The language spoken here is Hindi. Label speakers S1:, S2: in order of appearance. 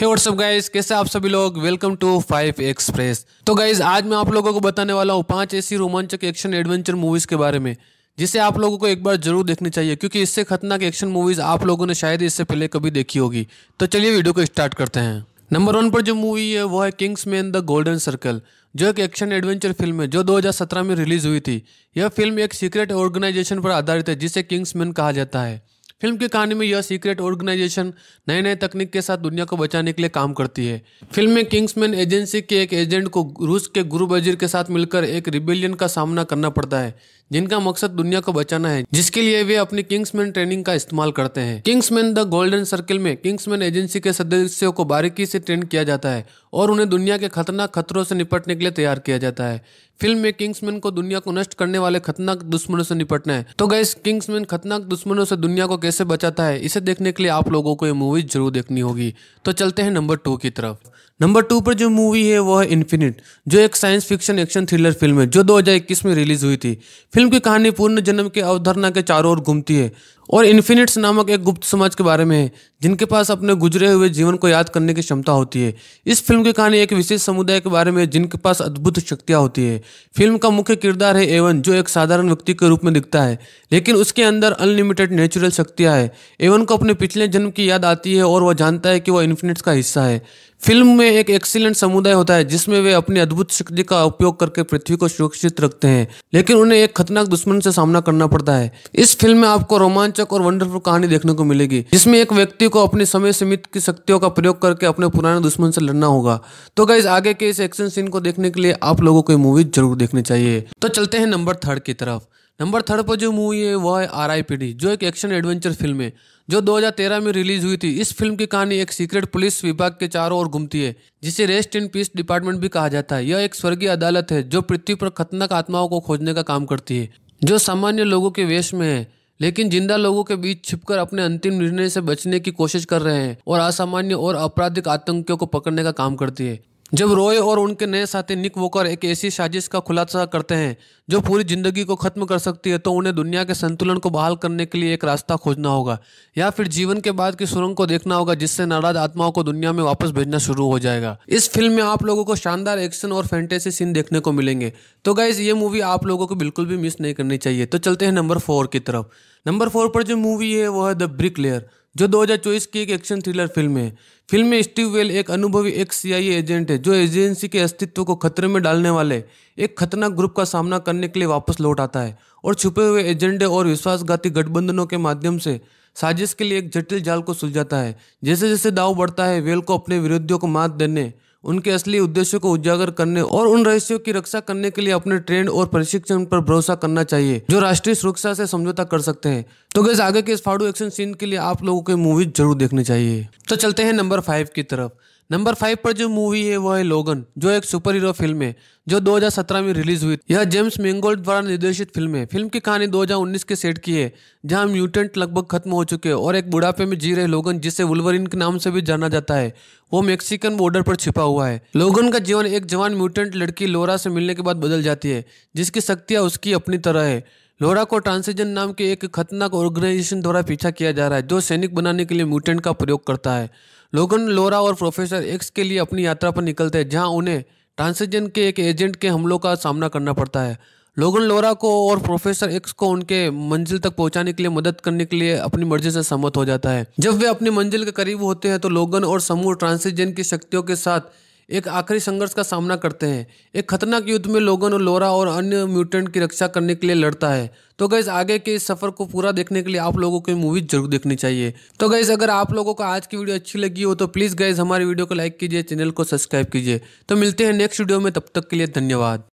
S1: हे व्हाट्सअप गाइज कैसे आप सभी लोग वेलकम टू फाइव एक्सप्रेस तो गाइज आज मैं आप लोगों को बताने वाला हूँ पांच ऐसी रोमांचक एक्शन एडवेंचर मूवीज़ के बारे में जिसे आप लोगों को एक बार जरूर देखनी चाहिए क्योंकि इससे खतरनाक एक्शन मूवीज़ आप लोगों ने शायद इससे पहले कभी देखी होगी तो चलिए वीडियो को स्टार्ट करते हैं नंबर वन पर जो मूवी है वो है Kingsman the golden circle जो एक एक्शन एडवेंचर फिल्म है जो 2017 में रिलीज हुई थी यह फिल्म एक सीक्रेट ऑर्गेनाइजेशन पर आधारित है जिसे किंग्स मैन कहा जाता है फिल्म की कहानी में यह सीक्रेट ऑर्गेनाइजेशन नए नए तकनीक के साथ दुनिया को बचाने के लिए काम करती है फिल्म में किंग्समैन एजेंसी के एक एजेंट को रूस के गुरु बजीर के साथ मिलकर एक रिबेलियन का सामना करना पड़ता है जिनका मकसद दुनिया को बचाना है जिसके लिए वे अपनी किंग्समैन ट्रेनिंग का इस्तेमाल करते हैं किंग्समैन द गोल्डन सर्किल में किंग्समैन एजेंसी के सदस्यों को बारीकी से ट्रेन किया जाता है और उन्हें दुनिया के खतरनाक खतरों से निपटने के लिए तैयार किया जाता है फिल्म में किंग्समैन को दुनिया को नष्ट करने वाले खतरनाक दुश्मनों से निपटना है तो गैस किंग्समैन खतरनाक दुश्मनों से दुनिया को कैसे बचाता है इसे देखने के लिए आप लोगों को ये मूवी जरूर देखनी होगी तो चलते हैं नंबर टू की तरफ नंबर टू पर जो मूवी है वो है इन्फिनिट जो एक science fiction action thriller film है जो 2021 में रिलीज हुई थी फिल्म की कहानी पूर्ण जन्म के अवधारणा के चारों ओर घूमती है और इन्फिनिट्स नामक एक गुप्त समाज के बारे में है जिनके पास अपने गुजरे हुए जीवन को याद करने की क्षमता होती है इस फिल्म की कहानी एक विशेष समुदाय के बारे में जिनके पास अद्भुत शक्तियाँ होती है फिल्म का मुख्य किरदार है एवन जो एक साधारण व्यक्ति के रूप में दिखता है लेकिन उसके अंदर अनलिमिटेड नेचुरल शक्तियाँ है एवन को अपने पिछले जन्म की याद आती है और वह जानता है कि वह इन्फिनिट्स का हिस्सा है फिल्म में एक एक्सीलेंट समुदाय होता है जिसमें वे अपनी अद्भुत शक्ति का उपयोग करके पृथ्वी को सुरक्षित रखते हैं लेकिन उन्हें एक खतरनाक दुश्मन से सामना करना पड़ता है इस फिल्म में आपको रोमांच रोमांचक और वंडरफुल कहानी देखने को मिलेगी जिसमें एक व्यक्ति को अपने समय सीमित की शक्तियों का प्रयोग करके अपने पुराने दुश्मन से लड़ना होगा तो गाइज आगे के इस एक्शन सीन को देखने के लिए आप लोगों को मूवी जरूर देखनी चाहिए तो चलते हैं नंबर थर्ड की तरफ नंबर थर्ड पर जो मूवी है वह है आर आई पी डी जो एक एक्शन एडवेंचर फिल्म है जो 2013 में रिलीज हुई थी इस फिल्म की कहानी एक सीक्रेट पुलिस विभाग के चारों ओर घूमती है जिसे रेस्ट इन पीस डिपार्टमेंट भी कहा जाता है यह एक स्वर्गीय अदालत है जो पृथ्वी पर खतरनाक आत्माओं को खोजने का काम करती है जो सामान्य लोगों के वेश में है लेकिन जिंदा लोगों के बीच छिपकर अपने अंतिम निर्णय से बचने की कोशिश कर रहे हैं और असामान्य और आपराधिक आतंकियों को पकड़ने का काम करती है जब रॉय और उनके नए साथी निक वोकर एक ऐसी साजिश का खुलासा करते हैं जो पूरी ज़िंदगी को ख़त्म कर सकती है तो उन्हें दुनिया के संतुलन को बहाल करने के लिए एक रास्ता खोजना होगा या फिर जीवन के बाद की सुरंग को देखना होगा जिससे नाराज आत्माओं को दुनिया में वापस भेजना शुरू हो जाएगा इस फिल्म में आप लोगों को शानदार एक्शन और फैंटेसी सीन देखने को मिलेंगे तो गाइज ये मूवी आप लोगों को बिल्कुल भी मिस नहीं करनी चाहिए तो चलते हैं नंबर फोर की तरफ नंबर फोर पर जो मूवी है वो है द ब्रिक लेयर जो 2024 की एक एक्शन थ्रिलर फिल्म है फिल्म में स्टीव वेल एक अनुभवी एक सीआईए एजेंट है जो एजेंसी के अस्तित्व को खतरे में डालने वाले एक खतरनाक ग्रुप का सामना करने के लिए वापस लौट आता है और छुपे हुए एजेंडे और विश्वासघाती गठबंधनों के माध्यम से साजिश के लिए एक जटिल जाल को सुलझाता है जैसे जैसे दाव बढ़ता है वेल को अपने विरोधियों को मात देने उनके असली उद्देश्यों को उजागर करने और उन रहस्यों की रक्षा करने के लिए अपने ट्रेंड और प्रशिक्षण पर भरोसा करना चाहिए जो राष्ट्रीय सुरक्षा से समझौता कर सकते हैं तो गैस आगे के इस फाड़ू एक्शन सीन के लिए आप लोगों के मूवीज जरूर देखनी चाहिए तो चलते हैं नंबर फाइव की तरफ नंबर फाइव पर जो मूवी है वो है लोगन जो एक सुपर हीरो फिल्म है जो 2017 में रिलीज हुई यह जेम्स मेंगोल्ड द्वारा निर्देशित फिल्म है फिल्म की कहानी 2019 के सेट की है जहां म्यूटेंट लगभग खत्म हो चुके हैं और एक बुढ़ापे में जी रहे लोगन जिसे वुलवरिन के नाम से भी जाना जाता है वो मेक्सिकन बॉर्डर पर छिपा हुआ है लोगन का जीवन एक जवान म्यूटेंट लड़की लोरा से मिलने के बाद बदल जाती है जिसकी शक्तियाँ उसकी अपनी तरह है लोरा को ट्रांसिजन नाम के एक खतरनाक ऑर्गेनाइजेशन द्वारा पीछा किया जा रहा है जो सैनिक बनाने के लिए म्यूटेंट का प्रयोग करता है लोगन लोरा और प्रोफेसर एक्स के लिए अपनी यात्रा पर निकलते हैं जहां उन्हें ट्रांसिजन के एक एजेंट के हमलों का सामना करना पड़ता है लोगन लोरा को और प्रोफेसर एक्स को उनके मंजिल तक पहुंचाने के लिए मदद करने के लिए अपनी मर्जी से सहमत हो जाता है जब वे अपनी मंजिल के करीब होते हैं तो लोगन और समूह ट्रांसिजन की शक्तियों के साथ एक आखिरी संघर्ष का सामना करते हैं एक खतरनाक युद्ध में लोगों लोरा और अन्य म्यूटेंट की रक्षा करने के लिए लड़ता है तो गैस आगे के इस सफ़र को पूरा देखने के लिए आप लोगों को मूवी जरूर देखनी चाहिए तो गैस अगर आप लोगों को आज की वीडियो अच्छी लगी हो तो प्लीज़ गैस हमारी वीडियो को लाइक कीजिए चैनल को सब्सक्राइब कीजिए तो मिलते हैं नेक्स्ट वीडियो में तब तक के लिए धन्यवाद